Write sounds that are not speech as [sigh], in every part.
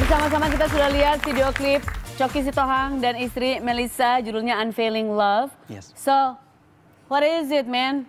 Bersama-sama kita sudah lihat video klip Coki Sitohang dan istri Melissa judulnya Unfailing Love. Yes. So, what is it, man?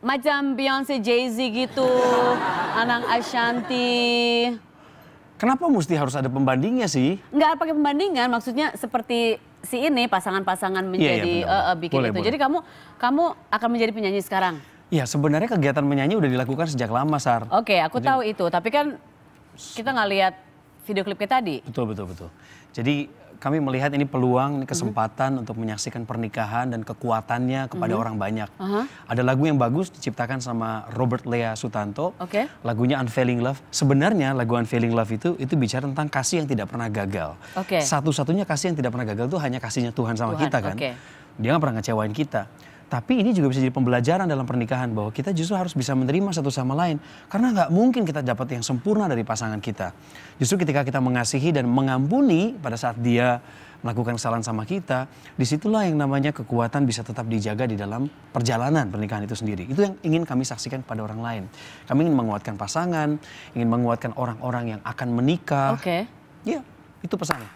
Macam Beyonce, Jay-Z gitu, [laughs] Anang Ashanti. Kenapa mesti harus ada pembandingnya sih? Enggak pakai pembandingan, maksudnya seperti si ini pasangan-pasangan iya, menjadi yeah, iya, eh, yeah, uh, uh, bikin boleh, itu. Boleh. Jadi kamu kamu akan menjadi penyanyi sekarang. Ya sebenarnya kegiatan menyanyi udah dilakukan sejak lama, Sar. Oke, okay, aku Jadi... tahu itu. Tapi kan kita nggak lihat video klipnya tadi. Betul, betul, betul. Jadi kami melihat ini peluang, ini kesempatan mm -hmm. untuk menyaksikan pernikahan dan kekuatannya kepada mm -hmm. orang banyak. Uh -huh. Ada lagu yang bagus diciptakan sama Robert Lea Sutanto. Okay. Lagunya Unfailing Love. Sebenarnya lagu Unfailing Love itu itu bicara tentang kasih yang tidak pernah gagal. Okay. Satu-satunya kasih yang tidak pernah gagal itu hanya kasihnya Tuhan sama Tuhan. kita kan. Okay. Dia nggak pernah ngecewain kita. Tapi ini juga bisa jadi pembelajaran dalam pernikahan bahwa kita justru harus bisa menerima satu sama lain. Karena nggak mungkin kita dapat yang sempurna dari pasangan kita. Justru ketika kita mengasihi dan mengampuni pada saat dia melakukan kesalahan sama kita, disitulah yang namanya kekuatan bisa tetap dijaga di dalam perjalanan pernikahan itu sendiri. Itu yang ingin kami saksikan pada orang lain. Kami ingin menguatkan pasangan, ingin menguatkan orang-orang yang akan menikah. Oke. Okay. Ya, itu pesannya.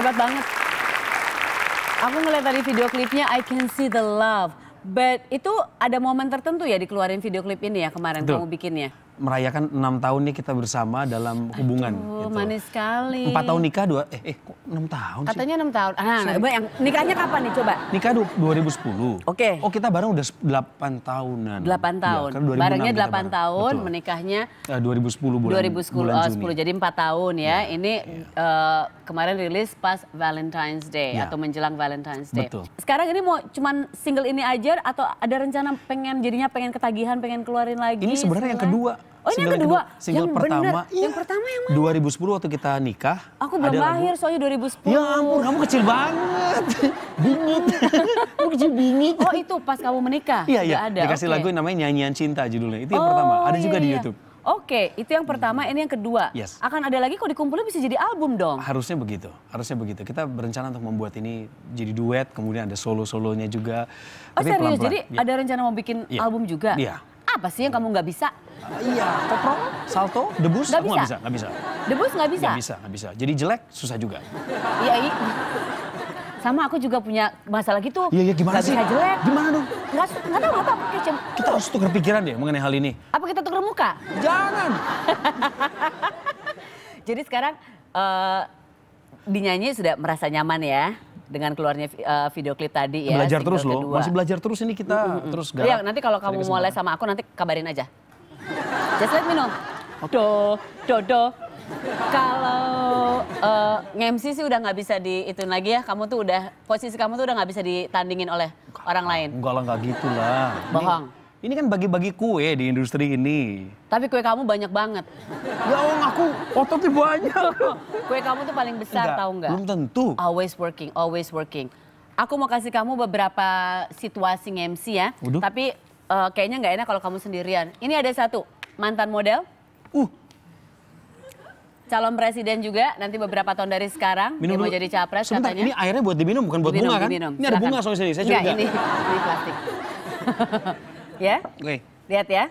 Hebat banget. Aku ngeliat tadi video klipnya I Can See The Love. But itu ada momen tertentu ya dikeluarin video klip ini ya kemarin Betul. kamu bikinnya? merayakan enam tahun nih kita bersama dalam hubungan. Aduh, gitu. manis sekali. Empat tahun nikah dua, eh, eh kok enam tahun Katanya sih? Katanya enam tahun. Ah, nah, nah, yang nikahnya kapan nih coba? Nikah 2010. Oke. Okay. Oh kita bareng udah delapan tahunan. Delapan iya, tahun. Ya, kan 2006 Barengnya delapan tahun, Betul. menikahnya. Eh, uh, 2010 bulan 2010, bulan oh, 10, jadi empat tahun ya. ya Ini ya. Uh, kemarin rilis pas Valentine's Day ya. atau menjelang Valentine's Day. Betul. Sekarang ini mau cuman single ini aja atau ada rencana pengen jadinya pengen ketagihan, pengen keluarin lagi? Ini sebenarnya yang kedua Oh ini yang kedua? Kedua, single yang pertama. Bener. Yang iya. pertama yang mana? 2010 waktu kita nikah. Aku belum lahir soalnya 2010. Ya ampun kamu kecil banget. [laughs] bingit. [laughs] kamu kecil bingit. Oh itu pas kamu menikah? Iya iya. Ada. Dikasih okay. lagu yang namanya Nyanyian Cinta judulnya. Itu yang oh, pertama. Ada juga iya. di iya. Youtube. Oke, itu yang pertama, hmm. ini yang kedua. Yes. Akan ada lagi kok dikumpulin bisa jadi album dong. Harusnya begitu, harusnya begitu. Kita berencana untuk membuat ini jadi duet, kemudian ada solo-solonya juga. Oh Tapi serius, pelan -pelan. jadi ya. ada rencana mau bikin ya. album juga? Iya. Apa sih yang kamu nggak bisa? Uh, iya, koprol, salto, debus, gak aku nggak bisa, nggak bisa. Debus nggak bisa? Nggak bisa, nggak bisa. Jadi jelek, susah juga. Iya, iya. Sama aku juga punya masalah gitu. Iya, iya gimana gak sih? bisa jelek. Gimana dong? Nggak, nggak tahu, apa tahu. Kita harus tukar pikiran deh mengenai hal ini. Apa kita tukar muka? Jangan. [laughs] Jadi sekarang uh, dinyanyi sudah merasa nyaman ya? dengan keluarnya eh, video klip tadi ya. Belajar terus kedua. loh, masih belajar terus ini kita mm -hmm. terus gak. Iya, nanti kalau kamu mau mulai sama aku nanti kabarin aja. Just let me know. Okay. Do, do, do. Kalau uh, eh, ngemsi sih udah nggak bisa dihitung lagi ya. Kamu tuh udah posisi kamu tuh udah nggak bisa ditandingin oleh enggak, orang lain. Enggak lah, enggak gitu lah. Bohong. Ini... Ini kan bagi-bagi kue di industri ini. Tapi kue kamu banyak banget. Ya om, aku ototnya banyak. [laughs] kue kamu tuh paling besar enggak, tahu nggak? Belum tentu. Always working, always working. Aku mau kasih kamu beberapa situasi MC ya. Udah. Tapi uh, kayaknya nggak enak kalau kamu sendirian. Ini ada satu, mantan model. Uh. Calon presiden juga, nanti beberapa tahun dari sekarang. Minum dia mau jadi capres Sebentar, katanya. ini airnya buat diminum bukan buat diminum, bunga kan? Diminum. Ini ada bunga soalnya sini, saya juga. Enggak, ini, ini plastik. [laughs] Ya? Oke. Lihat ya.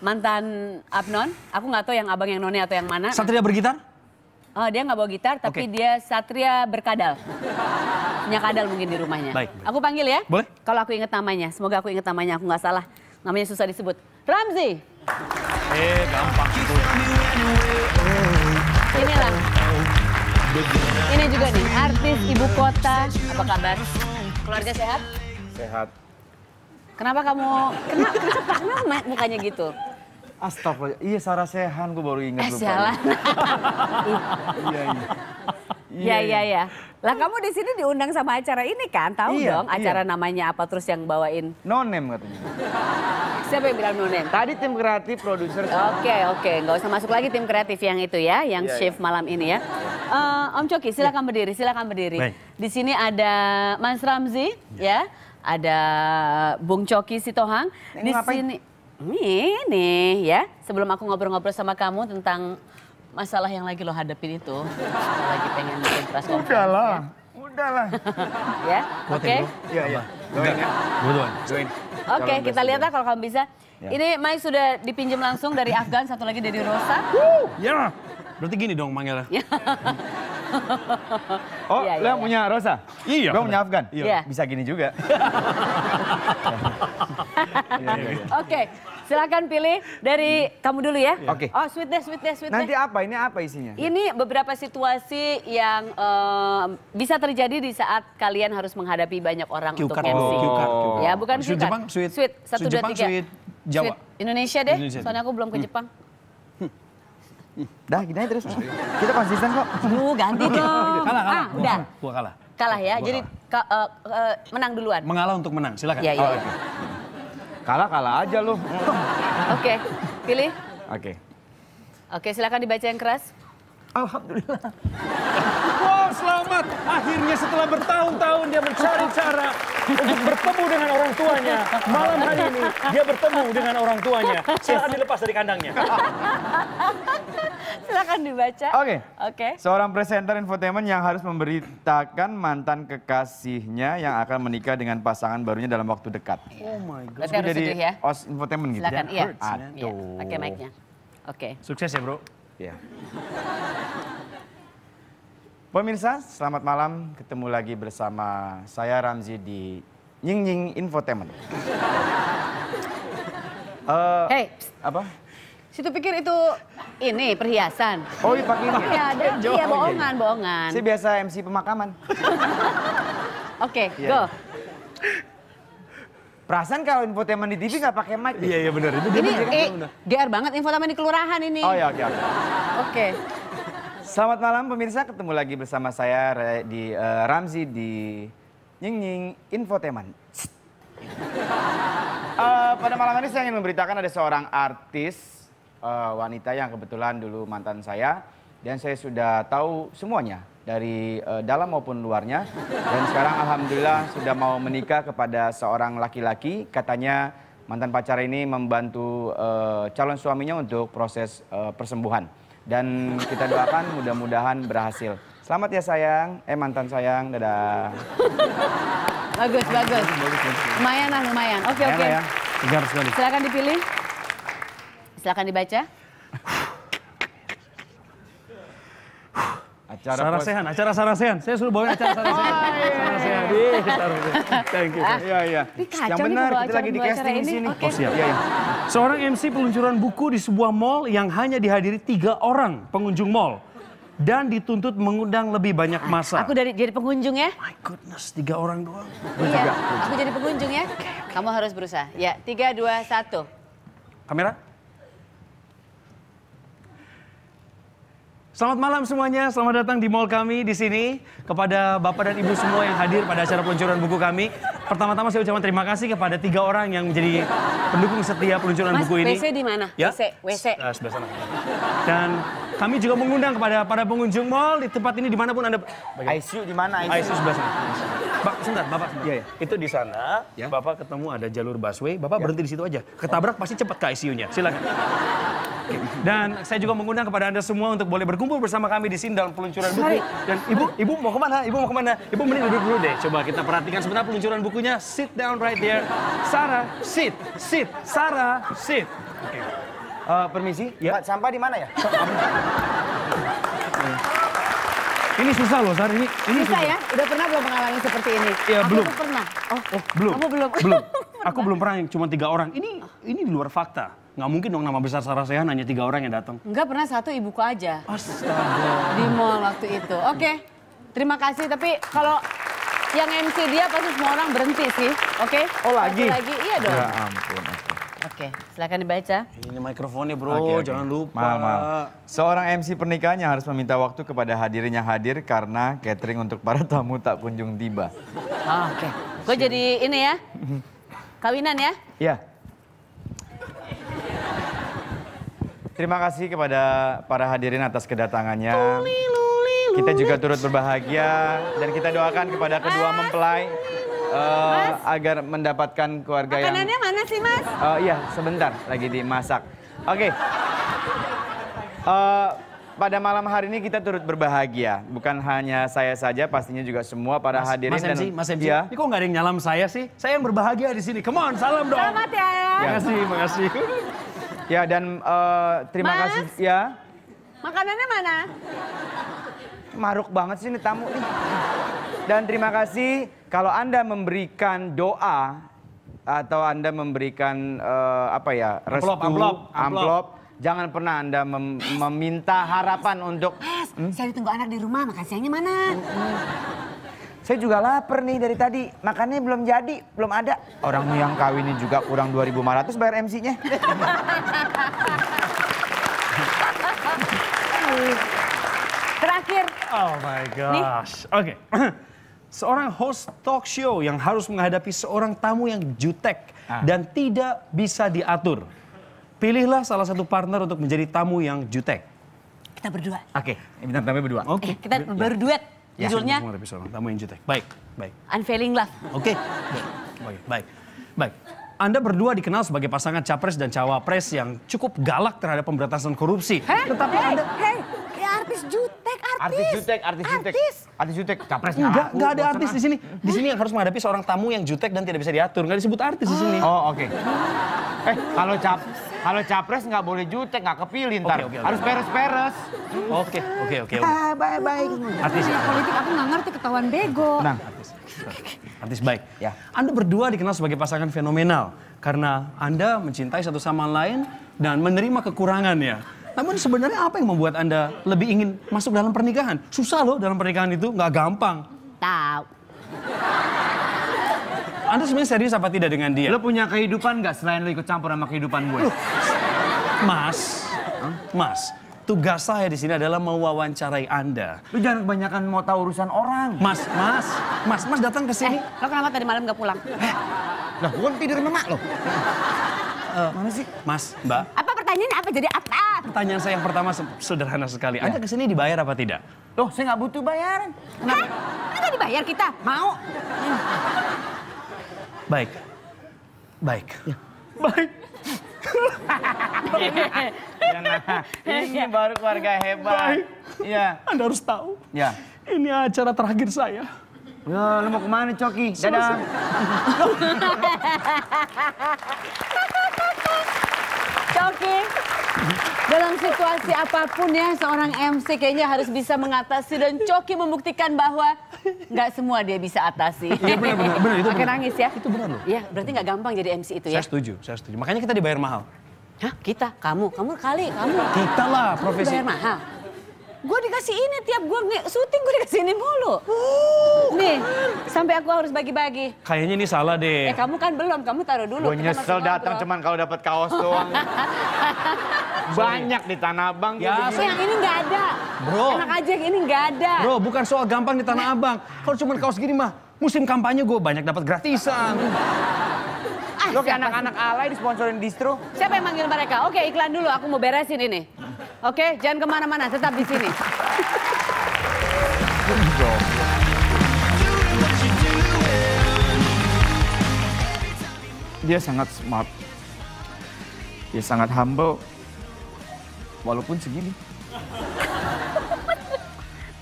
Mantan Abnon, aku nggak tahu yang abang yang none atau yang mana. Satria bergitar? Oh, dia nggak bawa gitar, tapi okay. dia Satria berkadal. Punya kadal mungkin di rumahnya. Baik, baik. Aku panggil ya. Boleh. Kalau aku inget namanya, semoga aku inget namanya, aku nggak salah. Namanya susah disebut. Ramzi. Eh, gampang Ini ya. Inilah. Ini juga nih, artis ibu kota. Apa kabar? Keluarga sehat? Sehat. Kenapa kamu, kenapa, kenapa, kenapa mukanya gitu? Astagfirullah, iya Sarah Sehan gue baru ingat. Eh, sialan. Iya iya. iya, iya. Iya, iya, iya. Lah kamu di sini diundang sama acara ini kan, tahu iya, dong iya. acara iya. namanya apa terus yang bawain? Nonem katanya. Siapa yang bilang nonem? Tadi tim kreatif produser. Oke, oke, okay. Gak usah masuk lagi tim kreatif yang itu ya, yang iya, shift iya. malam ini ya. Uh, Om Coki, silakan berdiri, silakan berdiri. Baik. Di sini ada Mas Ramzi iya. ya ada Bung Coki Sitohang ini di ngapain? sini. Ini ya, sebelum aku ngobrol-ngobrol sama kamu tentang masalah yang lagi lo hadapin itu, lagi pengen bikin press conference. Udahlah, ya. udahlah. [laughs] ya, oke. Iya, iya. Join ya. Join. Oke, okay, kita lihat lah kalau kamu bisa. Ya. Ini Mai sudah dipinjam langsung dari Afgan, satu lagi dari Rosa. Iya, berarti gini dong manggilnya. Ya. [laughs] [laughs] oh, iya, iya, iya. iya, lo yang punya Rosa? Iya. Lo punya Afgan? Iya. Bisa gini juga. [laughs] Oke, silakan pilih dari kamu dulu ya. Oke. Okay. Oh, sweet deh, sweet deh, sweet Nanti apa? Ini apa isinya? Ini beberapa situasi yang uh, bisa terjadi di saat kalian harus menghadapi banyak orang Q-card. untuk MC. Oh. Q-card, Ya, bukan sweet. Jepang, sweet. Sweet. Satu, dua, tiga. Sweet. Sweet. Indonesia deh, Indonesia. soalnya aku belum ke hmm. Jepang. Hmm. Dah gini aja terus. Kita konsisten kok. Lu ganti dong. Kalah, kalah. Ah, udah. Gua kalah. Kalah ya. Jadi kalah. Eh, eh, menang duluan. Mengalah untuk menang. Silakan. Iya, iya. Oh, Kalah kalah aja lu. Oke. Pilih. Oke. Oke, okay, silakan dibaca yang keras. Alhamdulillah selamat. Akhirnya setelah bertahun-tahun dia mencari cara untuk [laughs] bertemu dengan orang tuanya. Malam hari ini dia bertemu dengan orang tuanya. Silahkan dilepas dari kandangnya. [laughs] Silahkan dibaca. Oke. Okay. Oke. Okay. Seorang presenter infotainment yang harus memberitakan mantan kekasihnya yang akan menikah dengan pasangan barunya dalam waktu dekat. Oh my god. Berarti harus jadi ya? os infotainment gitu. Ya? Silakan, iya. Aduh. Oke iya, Pakai mic-nya. Oke. Sukses ya, Bro. Iya. Yeah. Pemirsa, selamat malam. Ketemu lagi bersama saya Ramzi di Nying Nying Infotainment. uh, [laughs] hey, apa? Situ pikir itu ini perhiasan. Oh, iya pakai ini. Iya, ada. [laughs] Iya, iya, iya, bohongan, bohongan. Saya biasa MC pemakaman. [laughs] Oke, okay, iya, yeah. go. Perasaan kalau infotainment di TV nggak pakai mic. Iya, iya benar. ini, ini eh, GR banget infotainment di kelurahan ini. Oh iya, oke, okay, oke. Okay. Oke. Okay. Selamat malam pemirsa, ketemu lagi bersama saya di uh, Ramzi di Nying Nying Infotainment. uh, [laughs] pada malam ini saya ingin memberitakan ada seorang artis uh, wanita yang kebetulan dulu mantan saya dan saya sudah tahu semuanya dari uh, dalam maupun luarnya dan sekarang alhamdulillah sudah mau menikah kepada seorang laki-laki katanya mantan pacar ini membantu uh, calon suaminya untuk proses uh, persembuhan. Dan kita doakan mudah-mudahan berhasil. Selamat ya sayang, eh mantan sayang, dadah. Bagus, bagus. Lumayan lah, lumayan. Oke, okay, oke. Okay. Ya. Silakan dipilih. Silahkan dibaca. Acara Sarasehan, pos... acara Sarasehan. Saya suruh bawain acara Sarasehan. Oh, iya. Sarasehan. Iya, iya. iya, Thank you. Iya, iya. Yang benar, kita lagi di casting di sini. Okay. Oh, siap. Iya, iya. Seorang MC peluncuran buku di sebuah mall yang hanya dihadiri tiga orang pengunjung mall dan dituntut mengundang lebih banyak masa. Aku dari jadi pengunjung ya. My goodness, tiga orang doang. Iya, aku jadi pengunjung ya. Kamu harus berusaha. Ya, tiga, dua, satu. Kamera? Selamat malam semuanya, selamat datang di mall kami di sini. Kepada Bapak dan Ibu semua yang hadir pada acara peluncuran buku kami. Pertama-tama saya ucapkan terima kasih kepada tiga orang yang menjadi pendukung setia peluncuran Mas, buku ini. WC di mana? Ya? WC, WC. Uh, ah, sebelah sana. Dan kami juga mengundang kepada para pengunjung mall di tempat ini dimanapun Anda... Bagaimana? ICU di mana? ICU, ICU sebelah sana. Pak, sebentar, Bapak. Iya. Ya, ya. Itu di sana, ya? Bapak ketemu ada jalur busway, Bapak ya. berhenti di situ aja. Ketabrak pasti cepat ke ICU-nya. Silakan. Dan saya juga mengundang kepada Anda semua untuk boleh berkumpul bersama kami di sini dalam peluncuran buku. Dan Ibu, Ibu mau kemana? Ibu mau kemana? Ibu mending duduk dulu deh. Coba kita perhatikan sebentar peluncuran bukunya. Sit down right there. Sarah, sit, sit, Sarah, sit. Okay. Uh, eh, permisi, ya. Pak, sampah di mana ya? Ini susah loh, Sar. Ini, ini susah, susah ya? Udah pernah belum mengalami seperti ini? Iya, belum. Aku pernah. Oh, oh belum. Kamu belum? Belum. [laughs] Aku belum pernah yang cuma tiga orang. Ini ini di luar fakta. Nggak mungkin dong nama besar Sarah Sehan hanya tiga orang yang datang. Nggak pernah satu ibuku aja. Astaga. Di mall waktu itu. Oke, okay. terima kasih. Tapi kalau yang MC dia pasti semua orang berhenti sih, oke? Okay? Oh lagi? Satu lagi, iya dong. Ya ampun. Oke, okay. silakan dibaca. Ini mikrofonnya bro, okay, okay. jangan lupa. Maaf, maaf. Seorang MC pernikahannya harus meminta waktu kepada hadirin hadir karena catering untuk para tamu tak kunjung tiba. Ah, oke, okay. gue jadi ini ya, [laughs] kawinan ya? Iya. Terima kasih kepada para hadirin atas kedatangannya. Kita juga turut berbahagia dan kita doakan kepada kedua mempelai uh, agar mendapatkan keluarga yang. Makanannya mana sih mas? Uh, iya sebentar lagi dimasak. Oke. Okay. Uh, eh, pada malam hari ini kita turut berbahagia. Bukan hanya saya saja, pastinya juga semua para mas, hadirin. Mas MC, dan, Mas MC, ya. ini kok nggak ada yang nyalam saya sih? Saya yang berbahagia di sini. Come on, salam dong. Selamat ya. ya. kasih, terima kasih. Ya dan uh, terima Mas, kasih ya. Makanannya mana? Maruk banget sih ini tamu nih. Dan terima kasih kalau Anda memberikan doa atau Anda memberikan uh, apa ya, restu, amplop, amplop, amplop. jangan pernah Anda mem meminta harapan untuk Mas, hmm? saya ditunggu anak di rumah, makan siangnya mana? -hmm. Saya juga lapar nih dari tadi. Makannya belum jadi, belum ada. Orang yang ini juga kurang 2.500 bayar MC-nya. Terakhir. Oh my gosh. Oke. Okay. [clears throat] Seorang host talk show yang harus menghadapi seorang tamu yang jutek ah. dan tidak bisa diatur. Pilihlah salah satu partner untuk menjadi tamu yang jutek. Kita berdua. Oke, okay. minta berdua. Oke. Okay. Eh, kita berduet. Ya. Jujurnya? Kamu yang jutek. Baik, baik. Unfailing love. Oke, okay. baik, baik, baik. Anda berdua dikenal sebagai pasangan capres dan cawapres yang cukup galak terhadap pemberantasan korupsi. Hey, Tetapi hey, Anda... Hey, artis jutek, artis. Artis jutek, artis, jutek. Artis jutek, capres Enggak, enggak ada artis di sini. Di sini yang harus menghadapi seorang tamu yang jutek dan tidak bisa diatur. Enggak disebut artis di sini. Oh, oke. Okay. Eh, kalau cap kalau capres nggak boleh jutek, nggak kepilih ntar. Okay, okay, okay. Harus peres-peres. Oke, oke, oke. Ah, baik, baik. Artis ya. Politik aku nggak ngerti ketahuan bego. Nah, artis. Artis baik. Ya. Anda berdua dikenal sebagai pasangan fenomenal. Karena Anda mencintai satu sama lain dan menerima kekurangannya. Namun sebenarnya apa yang membuat Anda lebih ingin masuk dalam pernikahan? Susah loh dalam pernikahan itu, nggak gampang. Tahu. Anda sebenarnya serius apa tidak dengan dia? Lo punya kehidupan nggak selain lo ikut campur sama kehidupan gue? Loh. Mas, huh? Mas, tugas saya di sini adalah mewawancarai Anda. Lo jangan kebanyakan mau tahu urusan orang. Mas, Mas, Mas, Mas datang ke sini. Eh, lo kenapa tadi malam gak pulang? Eh, lah gue kan tidur sama mak lo. Uh, mana sih? Mas, Mbak. Apa pertanyaannya apa jadi apa? Pertanyaan saya yang pertama sederhana sekali. Ya. Anda ke sini dibayar apa tidak? Loh, saya nggak butuh bayaran. Kenapa? Hah? Kan dibayar kita? Mau. Baik. Baik. Ya. Baik. Iya. ini baru keluarga hebat. Baik. Ya. Anda harus tahu. Ya. Ini acara terakhir saya. Ya, lu mau kemana Coki? Dadah. Coki, dalam situasi apapun ya seorang MC kayaknya harus bisa mengatasi dan Coki membuktikan bahwa Nggak semua dia bisa atasi. Iya benar benar benar itu. Pakai nangis ya. Itu benar loh. Iya, berarti nggak gampang jadi MC itu ya. Saya setuju, saya setuju. Makanya kita dibayar mahal. Hah, kita, kamu, kamu kali, kamu. Kita lah profesi. Dibayar mahal. Gue dikasih ini tiap gue nge syuting gue dikasih ini mulu. Oh, Nih, sampai aku harus bagi-bagi. Kayaknya ini salah deh. Eh kamu kan belum, kamu taruh dulu. Gue nyesel datang cuman kalau dapat kaos doang. [laughs] Banyak di Tanah Abang. Ya, yang ini nggak ada. Bro. Enak aja ini nggak ada. Bro, bukan soal gampang di Tanah Abang. Kalau cuma kaos gini mah, musim kampanye gue banyak dapat gratisan. Ah, Lo kayak anak-anak alay di disponsorin distro. Siapa yang manggil mereka? Oke, iklan dulu. Aku mau beresin ini. Oke, jangan kemana-mana. Tetap di sini. Dia sangat smart. Dia sangat humble. Walaupun segini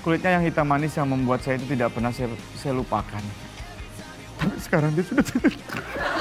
kulitnya yang hitam manis yang membuat saya itu tidak pernah saya, saya lupakan. Tapi sekarang dia sudah tidak. [laughs]